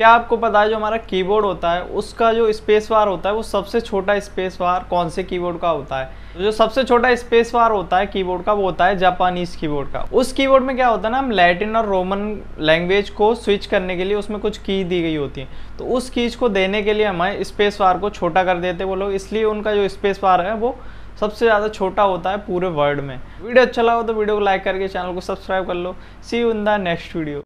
क्या आपको पता है जो हमारा कीबोर्ड होता है उसका जो स्पेस वार होता है वो सबसे छोटा स्पेस वार कौन से कीबोर्ड का होता है तो जो सबसे छोटा स्पेस वार होता है कीबोर्ड का वो होता है जापानीज कीबोर्ड का उस कीबोर्ड में क्या होता है ना हम लैटिन और रोमन लैंग्वेज को स्विच करने के लिए उसमें कुछ की दी गई होती है तो उस कीज को देने के लिए हमें स्पेस वार को छोटा कर देते वो लोग इसलिए उनका जो स्पेस वार है वो सबसे ज़्यादा छोटा होता है पूरे वर्ल्ड में वीडियो अच्छा लगा तो वीडियो को लाइक करके चैनल को सब्सक्राइब कर लो see you in the next video